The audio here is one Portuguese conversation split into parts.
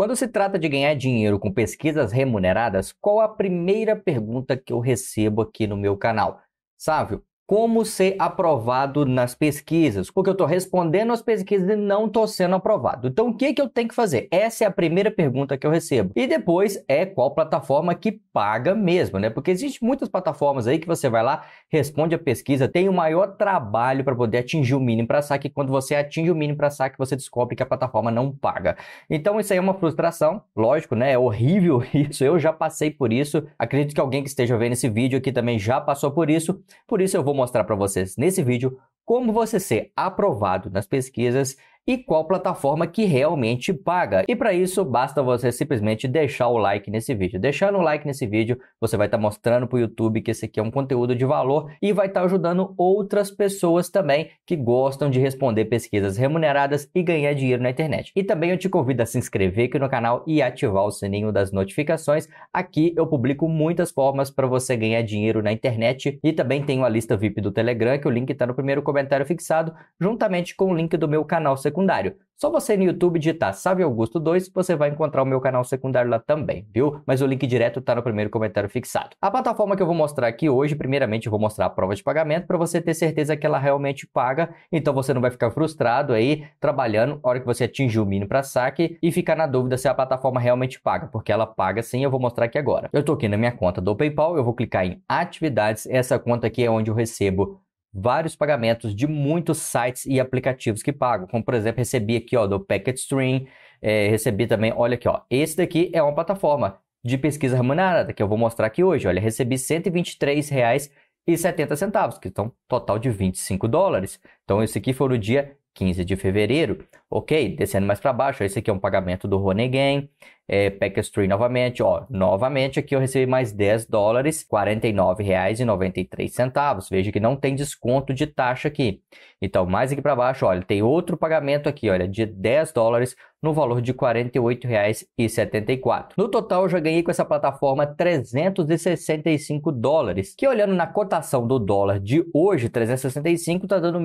Quando se trata de ganhar dinheiro com pesquisas remuneradas, qual a primeira pergunta que eu recebo aqui no meu canal? Sávio, como ser aprovado nas pesquisas, porque eu estou respondendo as pesquisas e não estou sendo aprovado. Então, o que, que eu tenho que fazer? Essa é a primeira pergunta que eu recebo. E depois é qual plataforma que paga mesmo, né? Porque existem muitas plataformas aí que você vai lá, responde a pesquisa, tem o maior trabalho para poder atingir o mínimo para saque, quando você atinge o mínimo para saque, você descobre que a plataforma não paga. Então, isso aí é uma frustração, lógico, né? É horrível isso, eu já passei por isso. Acredito que alguém que esteja vendo esse vídeo aqui também já passou por isso. Por isso, eu vou mostrar para vocês nesse vídeo como você ser aprovado nas pesquisas e qual plataforma que realmente paga. E para isso, basta você simplesmente deixar o like nesse vídeo. Deixando o like nesse vídeo, você vai estar tá mostrando para o YouTube que esse aqui é um conteúdo de valor e vai estar tá ajudando outras pessoas também que gostam de responder pesquisas remuneradas e ganhar dinheiro na internet. E também eu te convido a se inscrever aqui no canal e ativar o sininho das notificações. Aqui eu publico muitas formas para você ganhar dinheiro na internet e também tenho a lista VIP do Telegram, que o link está no primeiro comentário fixado, juntamente com o link do meu canal secundário secundário. Só você no YouTube digitar Sabe Augusto 2, você vai encontrar o meu canal secundário lá também, viu? Mas o link direto tá no primeiro comentário fixado. A plataforma que eu vou mostrar aqui hoje, primeiramente eu vou mostrar a prova de pagamento para você ter certeza que ela realmente paga, então você não vai ficar frustrado aí trabalhando a hora que você atingir o mínimo para saque e ficar na dúvida se a plataforma realmente paga, porque ela paga sim, eu vou mostrar aqui agora. Eu tô aqui na minha conta do PayPal, eu vou clicar em atividades, essa conta aqui é onde eu recebo vários pagamentos de muitos sites e aplicativos que pagam. Como, por exemplo, recebi aqui ó, do PacketStream, é, recebi também, olha aqui, ó, esse daqui é uma plataforma de pesquisa remunerada, que eu vou mostrar aqui hoje. Olha, recebi R$ 123,70, que estão total de 25 dólares. Então, esse aqui foi no dia 15 de fevereiro. Ok, descendo mais para baixo, esse aqui é um pagamento do Ronegan é, Package novamente, ó, novamente aqui eu recebi mais 10 dólares, 49 reais e 93 centavos. Veja que não tem desconto de taxa aqui. Então, mais aqui para baixo, olha, tem outro pagamento aqui, olha, de 10 dólares no valor de R$ 48,74. No total, eu já ganhei com essa plataforma 365 dólares, que olhando na cotação do dólar de hoje, 365 está dando R$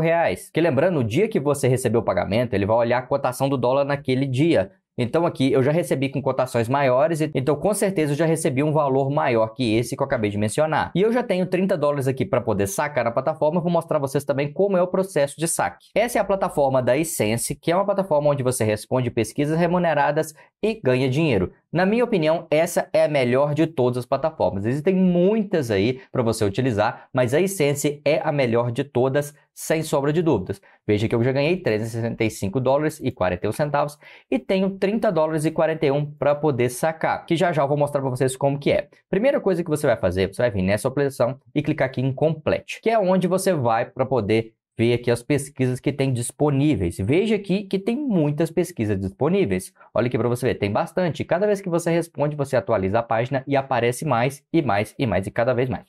reais. Que lembrando, no dia que você recebeu o pagamento, ele vai olhar a cotação do dólar naquele dia. Então aqui eu já recebi com cotações maiores, então com certeza eu já recebi um valor maior que esse que eu acabei de mencionar. E eu já tenho 30 dólares aqui para poder sacar na plataforma, vou mostrar a vocês também como é o processo de saque. Essa é a plataforma da Essence, que é uma plataforma onde você responde pesquisas remuneradas e ganha dinheiro. Na minha opinião, essa é a melhor de todas as plataformas. Existem muitas aí para você utilizar, mas a Essence é a melhor de todas sem sombra de dúvidas. Veja que eu já ganhei 365 dólares e 41 centavos e tenho 30 dólares e 41 para poder sacar, que já já eu vou mostrar para vocês como que é. Primeira coisa que você vai fazer, você vai vir nessa opção e clicar aqui em complete, que é onde você vai para poder ver aqui as pesquisas que tem disponíveis. Veja aqui que tem muitas pesquisas disponíveis. Olha aqui para você ver, tem bastante. Cada vez que você responde, você atualiza a página e aparece mais e mais e mais e cada vez mais.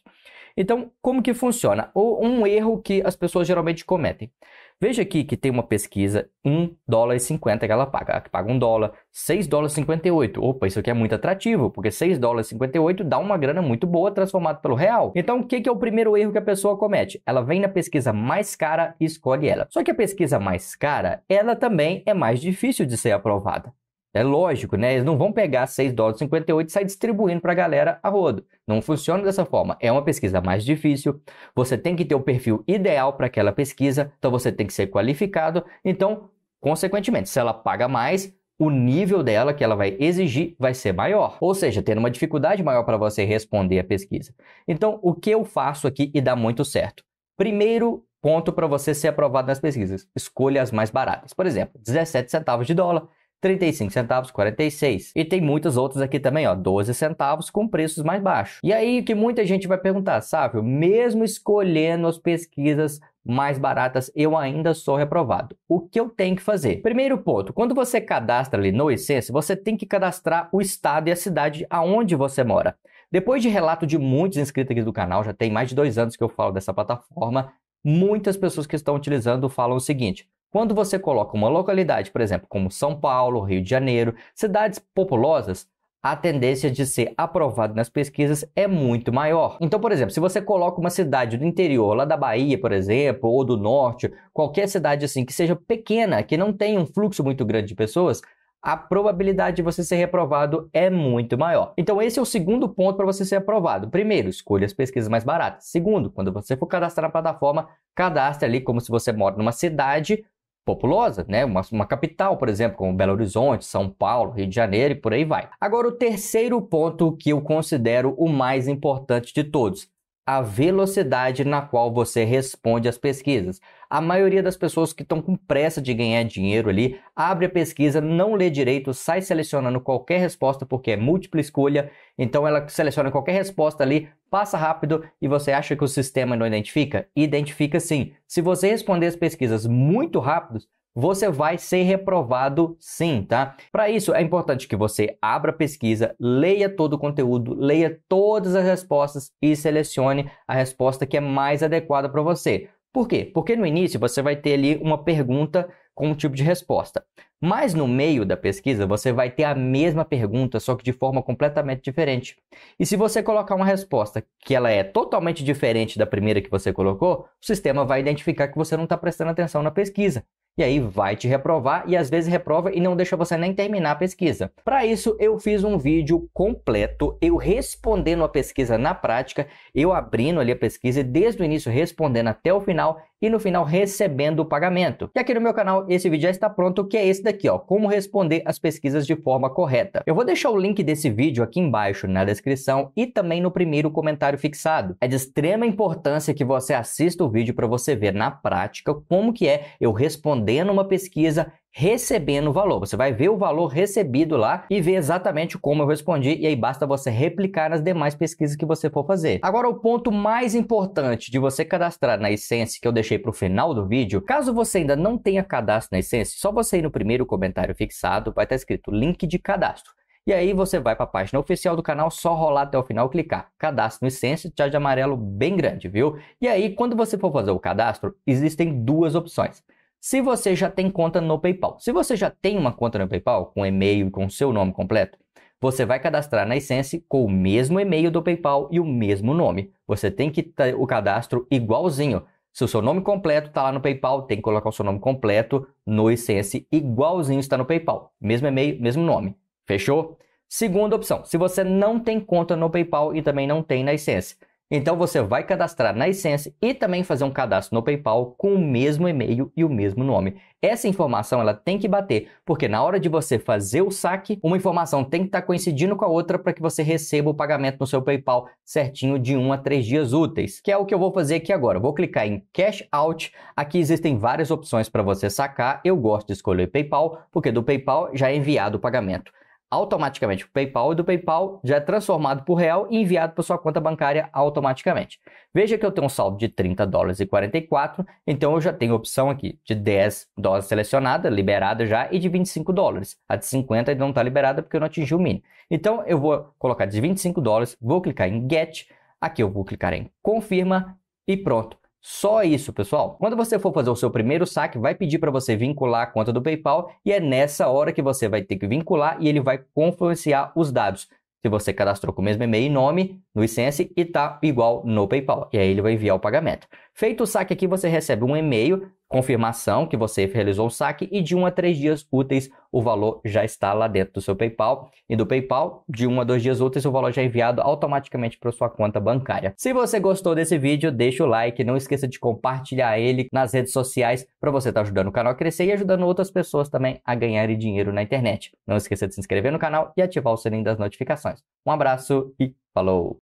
Então, como que funciona? Ou um erro que as pessoas geralmente cometem. Veja aqui que tem uma pesquisa 1 dólar e 50 que ela paga, ah, que paga 1 dólar, 6 dólares 58. Opa, isso aqui é muito atrativo, porque 6 dólares 58 dá uma grana muito boa transformado pelo real. Então, o que, que é o primeiro erro que a pessoa comete? Ela vem na pesquisa mais cara e escolhe ela. Só que a pesquisa mais cara, ela também é mais difícil de ser aprovada. É lógico, né? Eles não vão pegar 6 dólares 58 e sair distribuindo para a galera a rodo. Não funciona dessa forma. É uma pesquisa mais difícil. Você tem que ter o perfil ideal para aquela pesquisa, então você tem que ser qualificado. Então, consequentemente, se ela paga mais, o nível dela que ela vai exigir vai ser maior, ou seja, ter uma dificuldade maior para você responder a pesquisa. Então, o que eu faço aqui e dá muito certo? Primeiro ponto para você ser aprovado nas pesquisas: escolha as mais baratas. Por exemplo, 17 centavos de dólar, 35 centavos, 46. E tem muitas outras aqui também, ó, 12 centavos com preços mais baixos. E aí que muita gente vai perguntar, Sávio, mesmo escolhendo as pesquisas mais baratas, eu ainda sou reprovado. O que eu tenho que fazer? Primeiro ponto, quando você cadastra ali no Essence, você tem que cadastrar o estado e a cidade aonde você mora. Depois de relato de muitos inscritos aqui do canal, já tem mais de dois anos que eu falo dessa plataforma, muitas pessoas que estão utilizando falam o seguinte, quando você coloca uma localidade, por exemplo, como São Paulo, Rio de Janeiro, cidades populosas, a tendência de ser aprovado nas pesquisas é muito maior. Então, por exemplo, se você coloca uma cidade do interior, lá da Bahia, por exemplo, ou do norte, qualquer cidade assim que seja pequena, que não tenha um fluxo muito grande de pessoas, a probabilidade de você ser reprovado é muito maior. Então, esse é o segundo ponto para você ser aprovado. Primeiro, escolha as pesquisas mais baratas. Segundo, quando você for cadastrar na plataforma, cadastre ali como se você mora numa cidade populosa, né? Uma, uma, capital, por exemplo, como Belo Horizonte, São Paulo, Rio de Janeiro e por aí vai. Agora, o terceiro ponto que eu considero o mais importante de todos a velocidade na qual você responde às pesquisas. A maioria das pessoas que estão com pressa de ganhar dinheiro ali abre a pesquisa, não lê direito, sai selecionando qualquer resposta porque é múltipla escolha, então ela seleciona qualquer resposta ali, passa rápido e você acha que o sistema não identifica? Identifica sim. Se você responder as pesquisas muito rápido, você vai ser reprovado sim, tá? Para isso é importante que você abra a pesquisa, leia todo o conteúdo, leia todas as respostas e selecione a resposta que é mais adequada para você. Por quê? Porque no início você vai ter ali uma pergunta com um tipo de resposta. Mas no meio da pesquisa você vai ter a mesma pergunta, só que de forma completamente diferente. E se você colocar uma resposta que ela é totalmente diferente da primeira que você colocou, o sistema vai identificar que você não está prestando atenção na pesquisa. E aí vai te reprovar e às vezes reprova e não deixa você nem terminar a pesquisa. Para isso, eu fiz um vídeo completo, eu respondendo a pesquisa na prática, eu abrindo ali a pesquisa e desde o início respondendo até o final e no final recebendo o pagamento. E aqui no meu canal esse vídeo já está pronto, que é esse daqui, ó, como responder as pesquisas de forma correta. Eu vou deixar o link desse vídeo aqui embaixo na descrição e também no primeiro comentário fixado. É de extrema importância que você assista o vídeo para você ver na prática como que é eu respondendo uma pesquisa recebendo o valor. Você vai ver o valor recebido lá e ver exatamente como eu respondi e aí basta você replicar nas demais pesquisas que você for fazer. Agora o ponto mais importante de você cadastrar na Essence que eu deixei para o final do vídeo, caso você ainda não tenha cadastro na Essence, só você ir no primeiro comentário fixado, vai estar tá escrito link de cadastro. E aí você vai para a página oficial do canal, só rolar até o final, clicar cadastro no Essence, já de amarelo bem grande, viu? E aí quando você for fazer o cadastro, existem duas opções se você já tem conta no PayPal. Se você já tem uma conta no PayPal, com e-mail e com seu nome completo, você vai cadastrar na Essence com o mesmo e-mail do PayPal e o mesmo nome. Você tem que ter o cadastro igualzinho. Se o seu nome completo está lá no PayPal, tem que colocar o seu nome completo no Essence igualzinho está no PayPal. Mesmo e-mail, mesmo nome. Fechou? Segunda opção, se você não tem conta no PayPal e também não tem na Essence, então você vai cadastrar na Essence e também fazer um cadastro no PayPal com o mesmo e-mail e o mesmo nome. Essa informação ela tem que bater, porque na hora de você fazer o saque, uma informação tem que estar tá coincidindo com a outra para que você receba o pagamento no seu PayPal certinho de 1 um a 3 dias úteis, que é o que eu vou fazer aqui agora. vou clicar em Cash Out. Aqui existem várias opções para você sacar. Eu gosto de escolher PayPal, porque do PayPal já é enviado o pagamento automaticamente para o PayPal e do PayPal já é transformado por real e enviado para sua conta bancária automaticamente. Veja que eu tenho um saldo de 30 dólares e 44, então eu já tenho opção aqui de 10 dólares selecionada, liberada já, e de 25 dólares. A de 50 ainda não está liberada porque eu não atingi o mínimo. Então eu vou colocar de 25 dólares, vou clicar em Get, aqui eu vou clicar em Confirma e pronto. Só isso, pessoal. Quando você for fazer o seu primeiro saque, vai pedir para você vincular a conta do PayPal e é nessa hora que você vai ter que vincular e ele vai confluenciar os dados. Se você cadastrou com o mesmo e-mail e nome no Sense e está igual no PayPal, e aí ele vai enviar o pagamento. Feito o saque aqui, você recebe um e-mail, confirmação que você realizou o saque e de 1 a 3 dias úteis o valor já está lá dentro do seu PayPal. E do PayPal, de 1 a 2 dias úteis, o valor já é enviado automaticamente para sua conta bancária. Se você gostou desse vídeo, deixa o like, não esqueça de compartilhar ele nas redes sociais para você estar tá ajudando o canal a crescer e ajudando outras pessoas também a ganharem dinheiro na internet. Não esqueça de se inscrever no canal e ativar o sininho das notificações. Um abraço e falou!